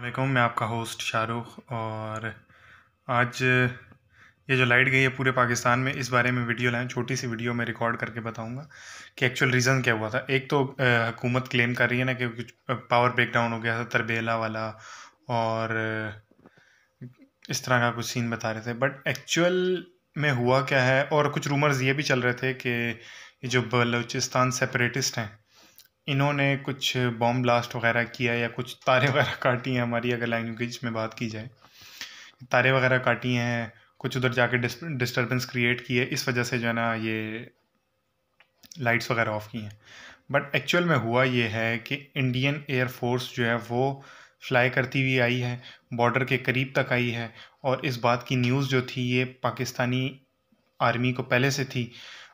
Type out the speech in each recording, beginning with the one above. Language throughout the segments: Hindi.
वालेकुम मैं आपका होस्ट शाहरुख और आज ये जो लाइट गई है पूरे पाकिस्तान में इस बारे में वीडियो लाएँ छोटी सी वीडियो मैं रिकॉर्ड करके बताऊंगा कि एक्चुअल रीज़न क्या हुआ था एक तो हुकूमत क्लेम कर रही है ना कि कुछ पावर ब्रेकडाउन हो गया था तरबेला वाला और इस तरह का कुछ सीन बता रहे थे बट एक्चुअल में हुआ क्या है और कुछ रूमर्स ये भी चल रहे थे कि जो बलूचिस्तान सेपरेटिस्ट हैं इन्होंने कुछ बॉम ब्लास्ट वगैरह किया या कुछ तारे वगैरह काटी हैं हमारी अगर लैंग्वेज में बात की जाए तारे वगैरह काटी हैं कुछ उधर जाके डिस्टर्बेंस क्रिएट की है इस वजह से जो है ना ये लाइट्स वगैरह ऑफ की हैं बट एक्चुअल में हुआ ये है कि इंडियन एयर फोर्स जो है वो फ्लाई करती हुई आई है बॉर्डर के करीब तक आई है और इस बात की न्यूज़ जो थी ये पाकिस्तानी आर्मी को पहले से थी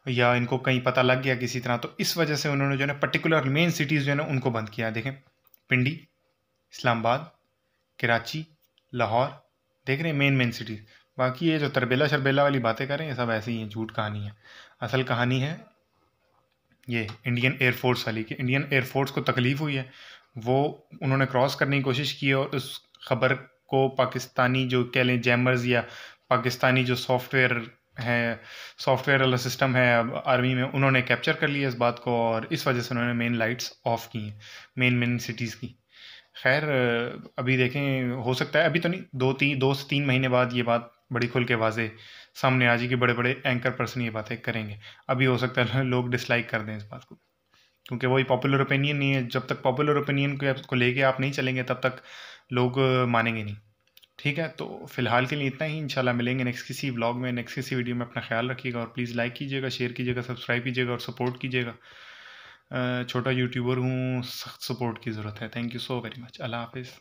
या इनको कहीं पता लग गया किसी तरह तो इस वजह से उन्होंने जो है ना पर्टिकुलर मेन सिटीज़ जो है ना उनको बंद किया देखें पिंडी इस्लामाबाद कराची लाहौर देख रहे हैं मेन मेन सिटीज़ बाकी ये जो तरबेला शरबेला वाली बातें करें ये सब ऐसी ही हैं झूठ कहानी है असल कहानी है ये इंडियन एयरफोर्स वाली कि इंडियन एयरफोर्स को तकलीफ़ हुई है वो उन्होंने क्रॉस करने की कोशिश की और उस खबर को पाकिस्तानी जो कह लें जैमर्स या पाकिस्तानी जो सॉफ्टवेयर हैं सॉफ्टवेयर वाला सिस्टम है अब आर्मी में उन्होंने कैप्चर कर लिया इस बात को और इस वजह से उन्होंने मेन लाइट्स ऑफ की हैं मेन मेन सिटीज़ की खैर अभी देखें हो सकता है अभी तो नहीं दो तीन दो से तीन महीने बाद ये बात बड़ी खुल के वाजे सामने आ जाएगी बड़े बड़े एंकर पर्सन ये बातें करेंगे अभी हो सकता है लोग डिसलाइक कर दें इस बात को क्योंकि वही पॉपुलर ओपिनियन नहीं है जब तक पॉपुलर ओपिनियन को लेके आप नहीं चलेंगे तब तक लोग मानेंगे नहीं ठीक है तो फिलहाल के लिए इतना ही इंशाल्लाह मिलेंगे नेक्स्ट किसी ब्लॉग में नेक्स्ट किसी वीडियो में अपना ख्याल रखिएगा और प्लीज़ लाइक कीजिएगा शेयर कीजिएगा सब्सक्राइब कीजिएगा और सपोर्ट कीजिएगा छोटा यूट्यूबर हूँ सख्त सपोर्ट की ज़रूरत है thank you so very much अल्लाह हाफिज़